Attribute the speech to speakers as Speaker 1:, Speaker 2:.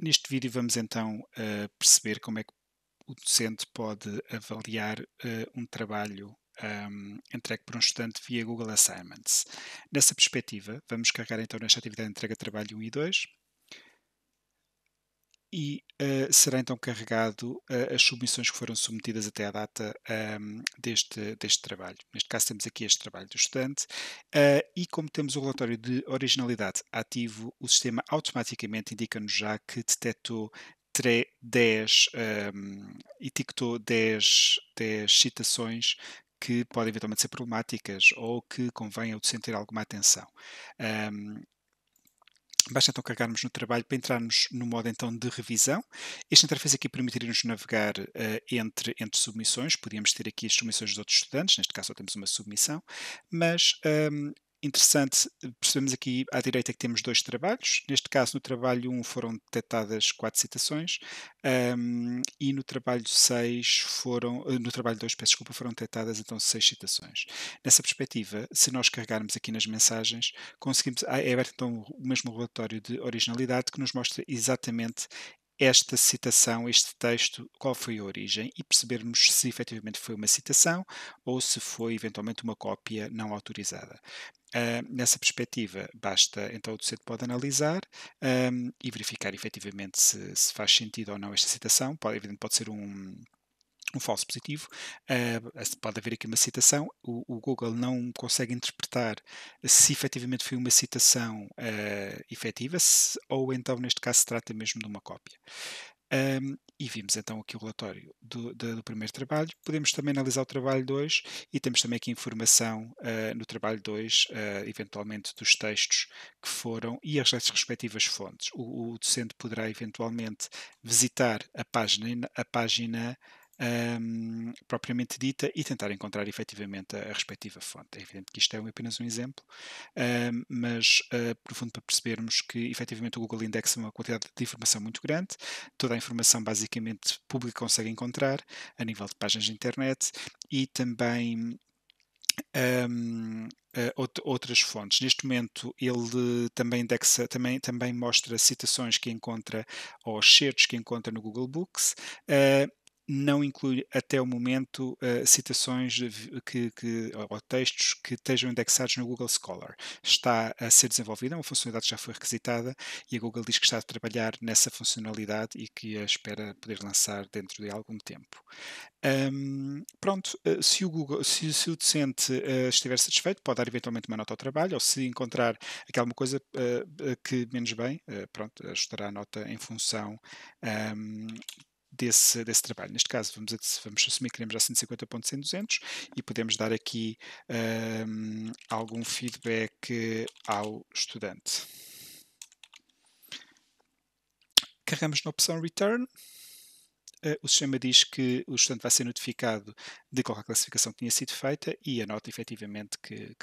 Speaker 1: Neste vídeo vamos então eh, perceber como é que o docente pode avaliar eh, um trabalho ehm, entregue por um estudante via Google Assignments. Nessa perspectiva, vamos carregar então nesta atividade de entrega de trabalho 1 e 2 e uh, será então carregado uh, as submissões que foram submetidas até à data um, deste, deste trabalho. Neste caso, temos aqui este trabalho do estudante, uh, e como temos o relatório de originalidade ativo, o sistema automaticamente indica-nos já que detectou 10, um, etiquetou 10, 10 citações que podem eventualmente ser problemáticas ou que convém ao docente ter alguma atenção. Um, Basta então carregarmos no trabalho para entrarmos no modo então de revisão. Esta interface aqui permitiria-nos navegar uh, entre, entre submissões. Podíamos ter aqui as submissões dos outros estudantes, neste caso só temos uma submissão, mas um, interessante percebemos aqui à direita que temos dois trabalhos. Neste caso, no trabalho 1 foram detectadas quatro citações um, e no trabalho 6 foram, eh, no trabalho 2, peço desculpa, foram detectadas então seis citações. Nessa perspectiva, se nós carregarmos aqui nas mensagens, conseguimos, ah, é aberto então o mesmo relatório de originalidade que nos mostra exatamente esta citação, este texto, qual foi a origem e percebermos se efetivamente foi uma citação ou se foi eventualmente uma cópia não autorizada. Uh, nessa perspectiva, basta então o docente pode analisar um, ah, e verificar efetivamente se, se, faz sentido ou não esta citação. Pode, evidentemente, pode ser um, um falso positivo. Uh, pode haver aqui uma citação. O, o, Google não consegue interpretar se efetivamente foi uma citação uh, efetiva se, ou então, neste caso, se trata mesmo de uma cópia. Um, e vimos então aqui o relatório do, do, do, primeiro trabalho. Podemos também analisar o trabalho 2 e temos também aqui informação uh, no trabalho 2, uh, eventualmente dos textos que foram e as respectivas fontes. O, o docente poderá eventualmente visitar a página, a página um, propriamente dita e tentar encontrar efetivamente a, a, respectiva fonte. É evidente que isto é um, apenas um exemplo, um, mas uh, ah, profundo para percebermos que efetivamente o Google indexa é uma quantidade de informação muito grande, toda a informação basicamente pública consegue encontrar a nível de páginas de internet e também um, uh, ah, outras fontes. Neste momento, ele também, indexa, também, também mostra citações que encontra ou certos que encontra no Google Books uh, não inclui até o momento uh, citações que, que, ou textos que estejam indexados no Google Scholar. Está a ser desenvolvida, é uma funcionalidade que já foi requisitada e a Google diz que está a trabalhar nessa funcionalidade e que a espera poder lançar dentro de algum tempo. Um, pronto, eh, se o, Google, se, se o docente uh, estiver satisfeito, pode dar eventualmente uma nota ao trabalho, ou se encontrar alguma coisa uh, que menos bem, uh, pronto, ajustará a nota em função um, desse, desse trabalho. Neste caso, vamos, vamos assumir que queremos já 150 pontos em 200 e podemos dar aqui um, algum feedback ao estudante. Carregamos na opção Return eh, o sistema diz que o estudante vai ser notificado de qual a classificação que tinha sido feita e a nota efetivamente que,